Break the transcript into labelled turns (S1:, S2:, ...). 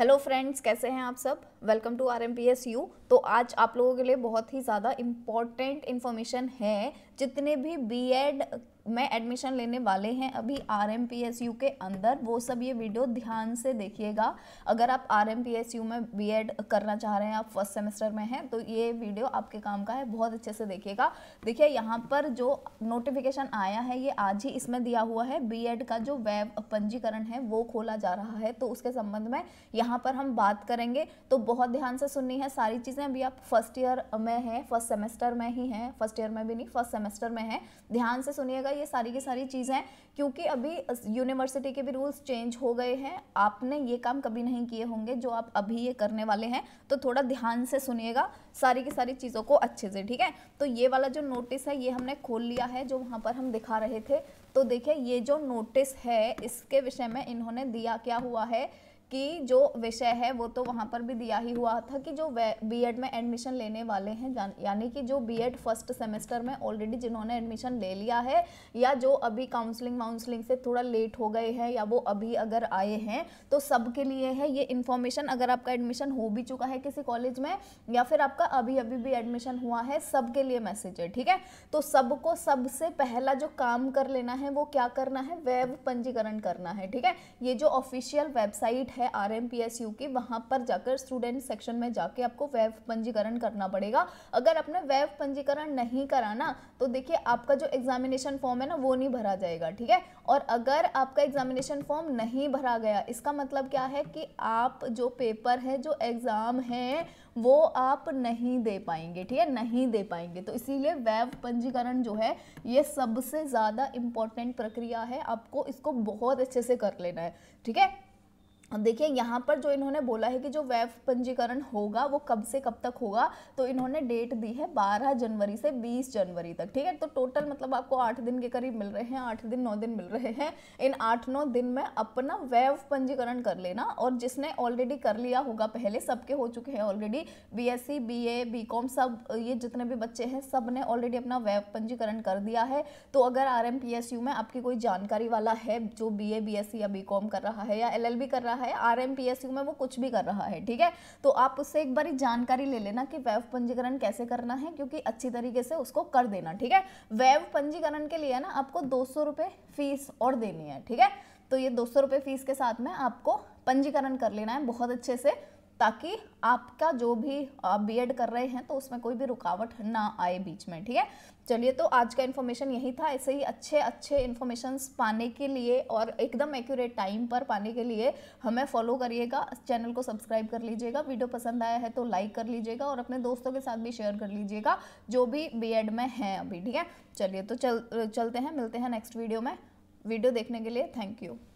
S1: hello friends कैसे हैं आप सब welcome to R M P S U तो आज आप लोगों के लिए बहुत ही ज़्यादा इम्पॉर्टेंट इन्फॉर्मेशन है जितने भी बी एड में एडमिशन लेने वाले हैं अभी R M P S U के अंदर वो सब ये वीडियो ध्यान से देखिएगा अगर आप R M P S U में बी एड करना चाह रहे हैं आप फर्स्ट सेमेस्टर में हैं तो ये वीडियो आपके काम का है बहुत अच्छे से देखिएगा देखिए यहाँ पर जो नोटिफिकेशन आया है ये आज ही इसमें दिया हुआ है बी एड का जो वेब पंजीकरण है वो खोला जा रहा है तो उसके संबंध में यहाँ पर हम बात करेंगे तो बहुत ध्यान से सुननी है सारी चीज़ें अभी आप फर्स्ट ईयर में हैं फर्स्ट सेमेस्टर में ही हैं फर्स्ट ईयर में भी नहीं फर्स्ट सेमेस्टर सेमेस्टर में है ध्यान से सुनिएगा ये सारी की सारी चीज़ें क्योंकि अभी यूनिवर्सिटी के भी रूल्स चेंज हो गए हैं आपने ये काम कभी नहीं किए होंगे जो आप अभी ये करने वाले हैं तो थोड़ा ध्यान से सुनिएगा सारी की सारी चीज़ों को अच्छे से ठीक है तो ये वाला जो नोटिस है ये हमने खोल लिया है जो वहाँ पर हम दिखा रहे थे तो देखिए ये जो नोटिस है इसके विषय में इन्होंने दिया क्या हुआ है कि जो विषय है वो तो वहाँ पर भी दिया ही हुआ था कि जो एड में एडमिशन लेने वाले हैं यानी कि जो एड फर्स्ट सेमेस्टर में ऑलरेडी जिन्होंने एडमिशन ले लिया है या जो अभी काउंसलिंग वाउंसलिंग से थोड़ा लेट हो गए हैं या वो अभी अगर आए हैं तो सब के लिए है ये इन्फॉर्मेशन अगर आपका एडमिशन हो भी चुका है किसी कॉलेज में या फिर आपका अभी अभी भी एडमिशन हुआ है सब के लिए मैसेज है ठीक है तो सबको सबसे पहला जो काम कर लेना है वो क्या करना है वेब पंजीकरण करना है ठीक है ये जो ऑफिशियल वेबसाइट है है R M P S U की वहाँ पर जाकर स्टूडेंट सेक्शन में जाके आपको वेब पंजीकरण करना पड़ेगा अगर आपने वेब पंजीकरण नहीं कराना तो देखिए आपका जो एग्जामिनेशन फॉर्म है ना वो नहीं भरा जाएगा ठीक है और अगर आपका एग्जामिनेशन फॉर्म नहीं भरा गया इसका मतलब क्या है कि आप जो पेपर है जो एग्ज़ाम है वो आप नहीं दे पाएंगे ठीक है नहीं दे पाएंगे तो इसीलिए वेब पंजीकरण जो है ये सबसे ज़्यादा इम्पॉर्टेंट प्रक्रिया है आपको इसको बहुत अच्छे से कर लेना है ठीक है देखिए यहाँ पर जो इन्होंने बोला है कि जो वैव पंजीकरण होगा वो कब से कब तक होगा तो इन्होंने डेट दी है 12 जनवरी से 20 जनवरी तक ठीक है तो टोटल मतलब आपको आठ दिन के करीब मिल रहे हैं आठ दिन नौ दिन मिल रहे हैं इन आठ नौ दिन में अपना वैव पंजीकरण कर लेना और जिसने ऑलरेडी कर लिया होगा पहले सबके हो चुके हैं already B S C B A B com सब ये जितने भी बच्चे हैं सब ने ऑलरेडी अपना वैव पंजीकरण कर दिया है तो अगर R M P S U में आपकी कोई जानकारी वाला है जो B A B S C या बी कॉम कर रहा है या एल एल बी कर रहा है है आर एम में वो कुछ भी कर रहा है ठीक है तो आप उससे एक बार जानकारी ले लेना कि वैव पंजीकरण कैसे करना है क्योंकि अच्छी तरीके से उसको कर देना ठीक है वैव पंजीकरण के लिए ना आपको दो सौ फीस और देनी है ठीक है तो ये दो सौ फीस के साथ में आपको पंजीकरण कर लेना है बहुत अच्छे से ताकि आपका जो भी आप बी कर रहे हैं तो उसमें कोई भी रुकावट ना आए बीच में ठीक है चलिए तो आज का इन्फॉर्मेशन यही था ऐसे ही अच्छे अच्छे इन्फॉर्मेशंस पाने के लिए और एकदम एक्यूरेट टाइम पर पाने के लिए हमें फॉलो करिएगा चैनल को सब्सक्राइब कर लीजिएगा वीडियो पसंद आया है तो लाइक कर लीजिएगा और अपने दोस्तों के साथ भी शेयर कर लीजिएगा जो भी बी में हैं अभी ठीक है चलिए तो चल चलते हैं मिलते हैं नेक्स्ट वीडियो में वीडियो देखने के लिए थैंक यू